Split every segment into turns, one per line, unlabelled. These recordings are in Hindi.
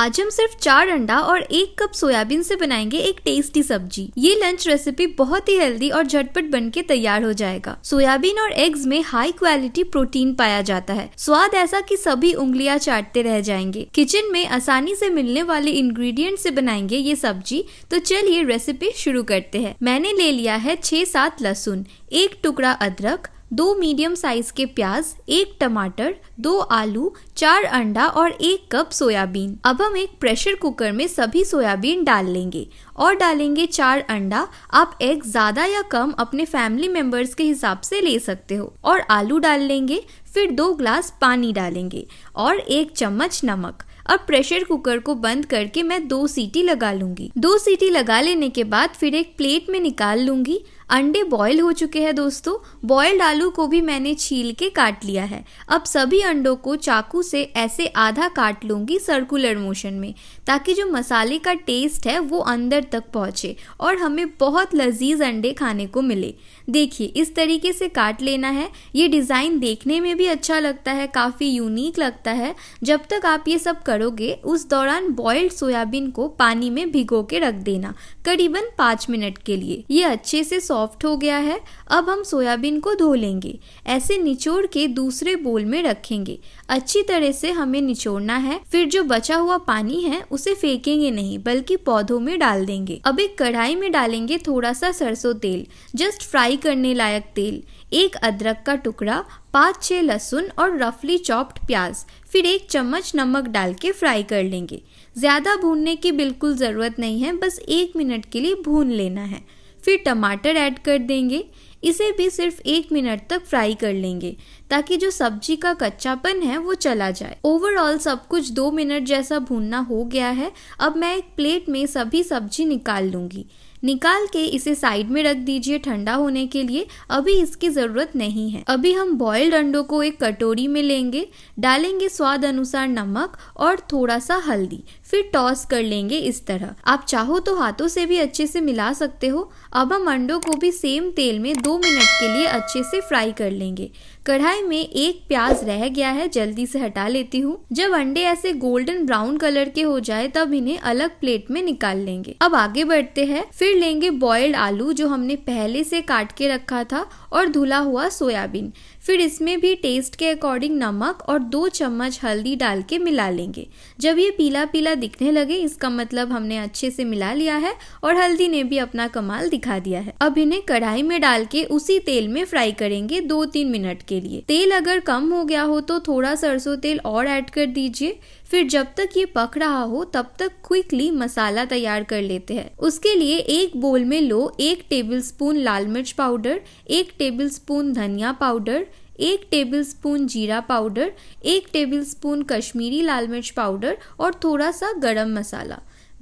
आज हम सिर्फ चार अंडा और एक कप सोयाबीन से बनाएंगे एक टेस्टी सब्जी ये लंच रेसिपी बहुत ही हेल्दी और झटपट बन के तैयार हो जाएगा सोयाबीन और एग्स में हाई क्वालिटी प्रोटीन पाया जाता है स्वाद ऐसा कि सभी उंगलियां चाटते रह जाएंगे किचन में आसानी से मिलने वाले इंग्रेडिएंट से बनाएंगे ये सब्जी तो चलिए रेसिपी शुरू करते हैं मैंने ले लिया है छह सात लहसुन एक टुकड़ा अदरक दो मीडियम साइज के प्याज एक टमाटर दो आलू चार अंडा और एक कप सोयाबीन अब हम एक प्रेशर कुकर में सभी सोयाबीन डाल लेंगे और डालेंगे चार अंडा आप एग ज्यादा या कम अपने फैमिली मेंबर्स के हिसाब से ले सकते हो और आलू डाल लेंगे फिर दो ग्लास पानी डालेंगे और एक चम्मच नमक अब प्रेशर कुकर को बंद करके मैं दो सीटी लगा लूंगी दो सीटी लगा लेने के बाद फिर एक प्लेट में निकाल लूंगी अंडे बॉईल हो चुके हैं दोस्तों बॉइल्ड आलू को भी मैंने छील के काट लिया है अब सभी अंडों को चाकू से ऐसे आधा काट लूंगी सर्कुलर मोशन में ताकि जो मसाले का टेस्ट है वो अंदर तक पहुंचे और हमें बहुत लजीज अंडे खाने को मिले देखिए इस तरीके से काट लेना है ये डिज़ाइन देखने में भी अच्छा लगता है काफ़ी यूनिक लगता है जब तक आप ये सब करोगे उस दौरान बॉयल्ड सोयाबीन को पानी में भिगो के रख देना करीबन पाँच मिनट के लिए ये अच्छे से सॉफ्ट हो गया है अब हम सोयाबीन को धो लेंगे ऐसे निचोड़ के दूसरे बोल में रखेंगे अच्छी तरह से हमें निचोड़ना है फिर जो बचा हुआ पानी है उसे फेंकेंगे नहीं बल्कि पौधों में डाल देंगे अब एक कढ़ाई में डालेंगे थोड़ा सा सरसों तेल जस्ट फ्राई करने लायक तेल एक अदरक का टुकड़ा पाँच छः लहसुन और रफली चॉप्ड प्याज फिर एक चम्मच नमक डाल के फ्राई कर लेंगे ज़्यादा भूनने की बिल्कुल ज़रूरत नहीं है बस एक मिनट के लिए भून लेना है फिर टमाटर ऐड कर देंगे इसे भी सिर्फ एक मिनट तक फ्राई कर लेंगे ताकि जो सब्जी का कच्चापन है वो चला जाए ओवरऑल सब कुछ दो मिनट जैसा भूनना हो गया है अब मैं एक प्लेट में सभी सब्जी निकाल लूंगी निकाल के इसे साइड में रख दीजिए ठंडा होने के लिए अभी इसकी ज़रूरत नहीं है अभी हम बॉइल्ड अंडों को एक कटोरी में लेंगे डालेंगे स्वाद अनुसार नमक और थोड़ा सा हल्दी फिर टॉस कर लेंगे इस तरह आप चाहो तो हाथों से भी अच्छे से मिला सकते हो अब हम अंडों को भी सेम तेल में दो मिनट के लिए अच्छे से फ्राई कर लेंगे कढ़ाई में एक प्याज रह गया है जल्दी से हटा लेती हूँ जब अंडे ऐसे गोल्डन ब्राउन कलर के हो जाए तब इन्हें अलग प्लेट में निकाल लेंगे अब आगे बढ़ते हैं फिर लेंगे बॉयल्ड आलू जो हमने पहले से काट के रखा था और धुला हुआ सोयाबीन फिर इसमें भी टेस्ट के अकॉर्डिंग नमक और दो चम्मच हल्दी डाल के मिला लेंगे जब ये पीला पीला दिखने लगे इसका मतलब हमने अच्छे से मिला लिया है और हल्दी ने भी अपना कमाल दिखा दिया है अब इन्हें कढ़ाई में डाल के उसी तेल में फ्राई करेंगे दो तीन मिनट के के लिए तेल अगर कम हो गया हो तो थोड़ा सरसों तेल और ऐड कर दीजिए फिर जब तक ये पक रहा हो तब तक क्विकली मसाला तैयार कर लेते हैं उसके लिए एक बोल में लो एक टेबल स्पून लाल मिर्च पाउडर एक टेबल स्पून धनिया पाउडर एक टेबल स्पून जीरा पाउडर एक टेबल स्पून कश्मीरी लाल मिर्च पाउडर और थोड़ा सा गरम मसाला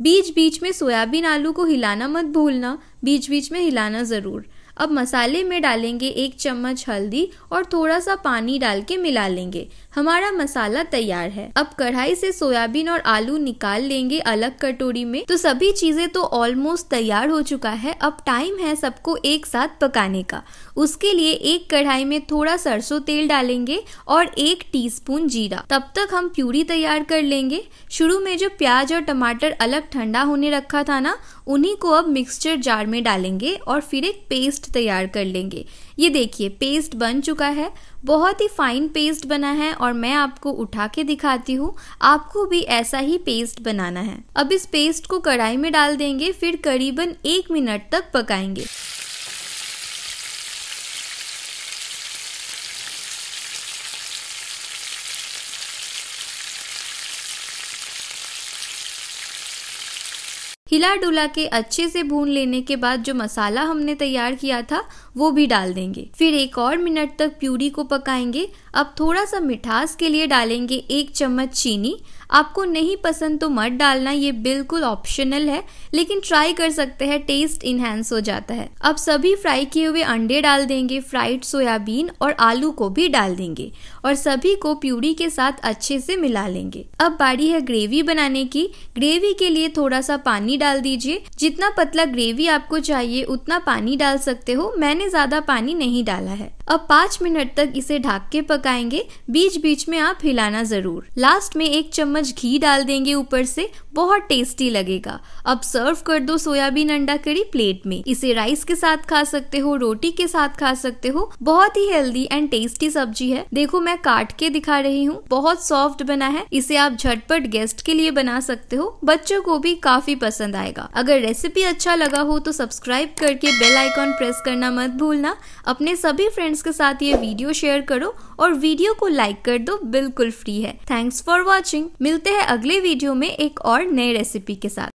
बीच बीच में सोयाबीन आलू को हिलाना मत भूलना बीच बीच में हिलाना ज़रूर अब मसाले में डालेंगे एक चम्मच हल्दी और थोड़ा सा पानी डाल के मिला लेंगे हमारा मसाला तैयार है अब कढ़ाई से सोयाबीन और आलू निकाल लेंगे अलग कटोरी में तो सभी चीजें तो ऑलमोस्ट तैयार हो चुका है अब टाइम है सबको एक साथ पकाने का उसके लिए एक कढ़ाई में थोड़ा सरसों तेल डालेंगे और एक टीस्पून जीरा तब तक हम प्यूरी तैयार कर लेंगे शुरू में जो प्याज और टमाटर अलग ठंडा होने रखा था ना उन्हीं को अब मिक्सचर जार में डालेंगे और फिर एक पेस्ट तैयार कर लेंगे ये देखिए पेस्ट बन चुका है बहुत ही फाइन पेस्ट बना है और मैं आपको उठा के दिखाती हूँ आपको भी ऐसा ही पेस्ट बनाना है अब इस पेस्ट को कढ़ाई में डाल देंगे फिर करीबन एक मिनट तक पकाएंगे हिला डुला के अच्छे से भून लेने के बाद जो मसाला हमने तैयार किया था वो भी डाल देंगे फिर एक और मिनट तक प्यूरी को पकाएंगे अब थोड़ा सा मिठास के लिए डालेंगे एक चम्मच चीनी आपको नहीं पसंद तो मत डालना ये बिल्कुल ऑप्शनल है लेकिन ट्राई कर सकते हैं टेस्ट इन्हेंस हो जाता है अब सभी फ्राई किए हुए अंडे डाल देंगे फ्राइड सोयाबीन और आलू को भी डाल देंगे और सभी को प्यूरी के साथ अच्छे से मिला लेंगे अब बारी है ग्रेवी बनाने की ग्रेवी के लिए थोड़ा सा पानी डाल दीजिए जितना पतला ग्रेवी आपको चाहिए उतना पानी डाल सकते हो मैंने ज्यादा पानी नहीं डाला है अब पाँच मिनट तक इसे ढाक के पकाएंगे बीच बीच में आप हिलाना जरूर लास्ट में एक चम्मच चम्मच घी डाल देंगे ऊपर से बहुत टेस्टी लगेगा अब सर्व कर दो सोयाबीन अंडा करी प्लेट में इसे राइस के साथ खा सकते हो रोटी के साथ खा सकते हो बहुत ही हेल्दी एंड टेस्टी सब्जी है देखो मैं काट के दिखा रही हूँ बहुत सॉफ्ट बना है इसे आप झटपट गेस्ट के लिए बना सकते हो बच्चों को भी काफी पसंद आएगा अगर रेसिपी अच्छा लगा हो तो सब्सक्राइब करके बेल आइकॉन प्रेस करना मत भूलना अपने सभी फ्रेंड्स के साथ ये वीडियो शेयर करो और वीडियो को लाइक कर दो बिल्कुल फ्री है थैंक्स फॉर वॉचिंग मिलते हैं अगले वीडियो में एक और नए रेसिपी के साथ